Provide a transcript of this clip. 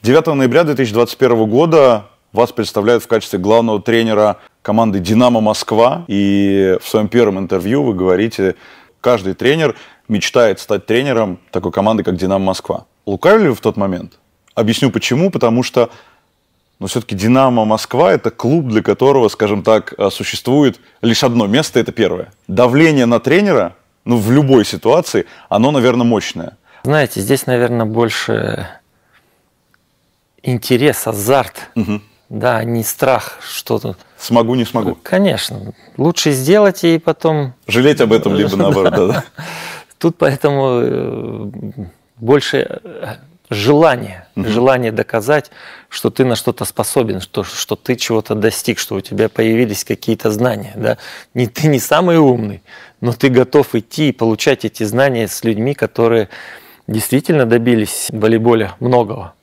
9 ноября 2021 года вас представляют в качестве главного тренера команды «Динамо Москва». И в своем первом интервью вы говорите, каждый тренер мечтает стать тренером такой команды, как «Динамо Москва». Лукавили вы в тот момент? Объясню почему. Потому что но ну, все-таки «Динамо Москва» — это клуб, для которого, скажем так, а, существует лишь одно место, это первое. Давление на тренера, ну, в любой ситуации, оно, наверное, мощное. Знаете, здесь, наверное, больше интерес, азарт, угу. да, не страх, что-то. Смогу, не смогу. Конечно. Лучше сделать и потом... Жалеть об этом, либо наоборот, да. да. Тут поэтому э, больше э, желание, угу. желание доказать, что ты на что-то способен, что, что ты чего-то достиг, что у тебя появились какие-то знания. Да? Не, ты не самый умный, но ты готов идти и получать эти знания с людьми, которые действительно добились в волейболе многого.